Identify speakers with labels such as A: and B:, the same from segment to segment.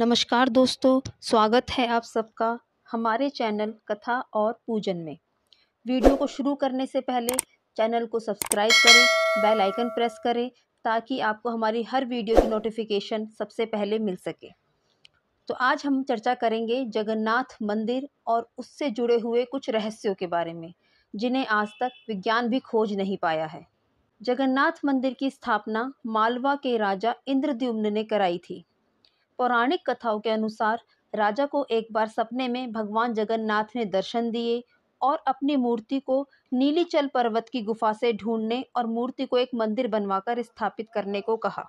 A: नमस्कार दोस्तों स्वागत है आप सबका हमारे चैनल कथा और पूजन में वीडियो को शुरू करने से पहले चैनल को सब्सक्राइब करें बेल आइकन प्रेस करें ताकि आपको हमारी हर वीडियो की नोटिफिकेशन सबसे पहले मिल सके तो आज हम चर्चा करेंगे जगन्नाथ मंदिर और उससे जुड़े हुए कुछ रहस्यों के बारे में जिन्हें आज तक विज्ञान भी खोज नहीं पाया है जगन्नाथ मंदिर की स्थापना मालवा के राजा इंद्रद्युम्न ने कराई थी पौराणिक कथाओं के अनुसार राजा को एक बार सपने में भगवान जगन्नाथ ने दर्शन दिए और अपनी मूर्ति को नीलीचल पर्वत की गुफा से ढूंढने और मूर्ति को एक मंदिर बनवाकर स्थापित करने को कहा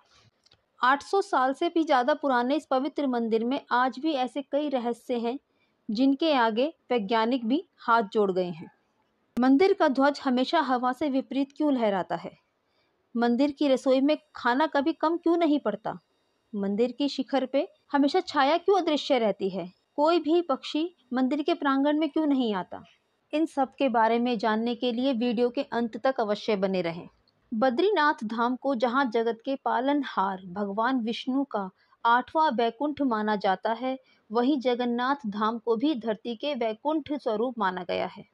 A: 800 साल से भी ज़्यादा पुराने इस पवित्र मंदिर में आज भी ऐसे कई रहस्य हैं जिनके आगे वैज्ञानिक भी हाथ जोड़ गए हैं मंदिर का ध्वज हमेशा हवा से विपरीत क्यों लहराता है मंदिर की रसोई में खाना कभी कम क्यों नहीं पड़ता मंदिर की शिखर पे हमेशा छाया क्यों अदृश्य रहती है कोई भी पक्षी मंदिर के प्रांगण में क्यों नहीं आता इन सब के बारे में जानने के लिए वीडियो के अंत तक अवश्य बने रहें बद्रीनाथ धाम को जहाँ जगत के पालनहार भगवान विष्णु का आठवां वैकुंठ माना जाता है वही जगन्नाथ धाम को भी धरती के वैकुंठ स्वरूप माना गया है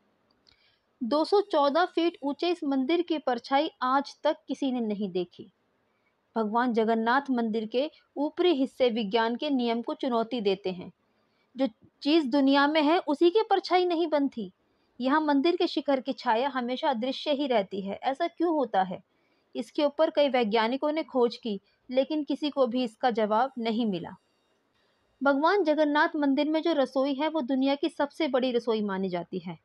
A: 214 फीट ऊंचे इस मंदिर की परछाई आज तक किसी ने नहीं देखी भगवान जगन्नाथ मंदिर के ऊपरी हिस्से विज्ञान के नियम को चुनौती देते हैं जो चीज़ दुनिया में है उसी की परछाई नहीं बनती यहाँ मंदिर के शिखर की छाया हमेशा अदृश्य ही रहती है ऐसा क्यों होता है इसके ऊपर कई वैज्ञानिकों ने खोज की लेकिन किसी को भी इसका जवाब नहीं मिला भगवान जगन्नाथ मंदिर में जो रसोई है वो दुनिया की सबसे बड़ी रसोई मानी जाती है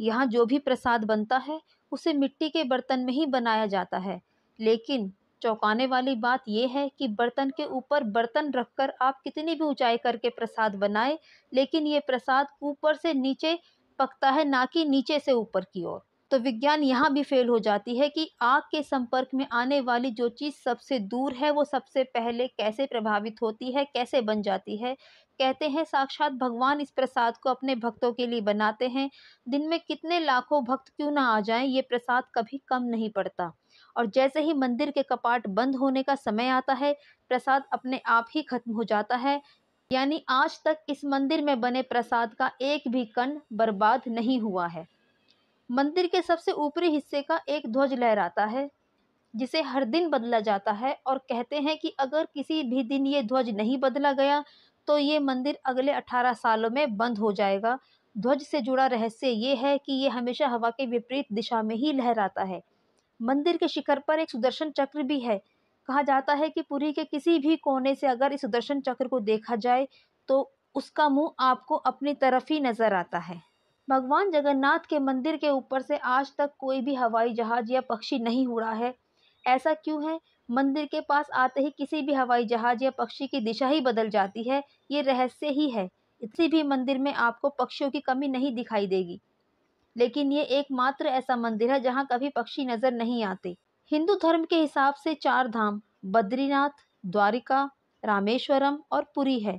A: यहाँ जो भी प्रसाद बनता है उसे मिट्टी के बर्तन में ही बनाया जाता है लेकिन चौंकाने वाली बात यह है कि बर्तन के ऊपर बर्तन रखकर आप कितनी भी ऊंचाई करके प्रसाद बनाए लेकिन ये प्रसाद ऊपर से नीचे पकता है ना कि नीचे से ऊपर की ओर तो विज्ञान यहाँ भी फेल हो जाती है कि आग के संपर्क में आने वाली जो चीज़ सबसे दूर है वो सबसे पहले कैसे प्रभावित होती है कैसे बन जाती है कहते हैं साक्षात भगवान इस प्रसाद को अपने भक्तों के लिए बनाते हैं दिन में कितने लाखों भक्त क्यों ना आ जाएं ये प्रसाद कभी कम नहीं पड़ता और जैसे ही मंदिर के कपाट बंद होने का समय आता है प्रसाद अपने आप ही खत्म हो जाता है यानी आज तक इस मंदिर में बने प्रसाद का एक भी कण बर्बाद नहीं हुआ है मंदिर के सबसे ऊपरी हिस्से का एक ध्वज लहराता है जिसे हर दिन बदला जाता है और कहते हैं कि अगर किसी भी दिन ये ध्वज नहीं बदला गया तो ये मंदिर अगले अठारह सालों में बंद हो जाएगा ध्वज से जुड़ा रहस्य ये है कि ये हमेशा हवा के विपरीत दिशा में ही लहराता है मंदिर के शिखर पर एक सुदर्शन चक्र भी है कहा जाता है कि पुरी के किसी भी कोने से अगर इस सुदर्शन चक्र को देखा जाए तो उसका मुंह आपको अपनी तरफ ही नजर आता है भगवान जगन्नाथ के मंदिर के ऊपर से आज तक कोई भी हवाई जहाज या पक्षी नहीं उड़ा है ऐसा क्यों है मंदिर के पास आते ही किसी भी हवाई जहाज या पक्षी की दिशा ही बदल जाती है ये रहस्य ही है किसी भी मंदिर में आपको पक्षियों की कमी नहीं दिखाई देगी लेकिन ये एकमात्र ऐसा मंदिर है जहाँ कभी पक्षी नजर नहीं आते हिंदू धर्म के हिसाब से चार धाम बद्रीनाथ द्वारिका रामेश्वरम और पुरी है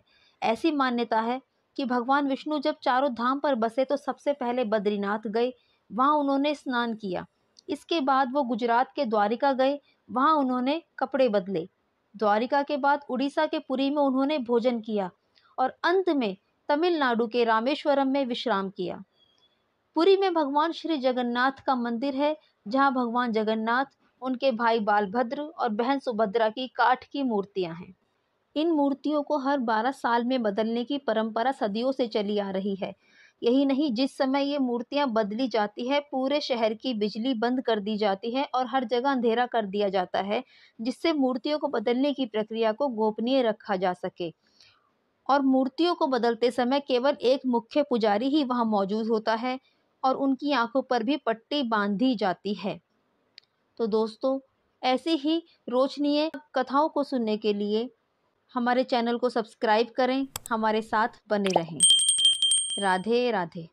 A: ऐसी मान्यता है कि भगवान विष्णु जब चारों धाम पर बसे तो सबसे पहले बद्रीनाथ गए वहाँ उन्होंने स्नान किया इसके बाद वो गुजरात के द्वारिका गए वहाँ उन्होंने कपड़े बदले द्वारिका के बाद उड़ीसा के पुरी में उन्होंने भोजन किया और अंत में तमिलनाडु के रामेश्वरम में विश्राम किया पुरी में भगवान श्री जगन्नाथ का मंदिर है जहाँ भगवान जगन्नाथ उनके भाई बालभद्र और बहन सुभद्रा की काठ की मूर्तियाँ हैं इन मूर्तियों को हर बारह साल में बदलने की परंपरा सदियों से चली आ रही है यही नहीं जिस समय ये मूर्तियां बदली जाती है पूरे शहर की बिजली बंद कर दी जाती है और हर जगह अंधेरा कर दिया जाता है जिससे मूर्तियों को बदलने की प्रक्रिया को गोपनीय रखा जा सके और मूर्तियों को बदलते समय केवल एक मुख्य पुजारी ही वहाँ मौजूद होता है और उनकी आंखों पर भी पट्टी बांधी जाती है तो दोस्तों ऐसी ही रोचनीय कथाओं को सुनने के लिए हमारे चैनल को सब्सक्राइब करें हमारे साथ बने रहें राधे राधे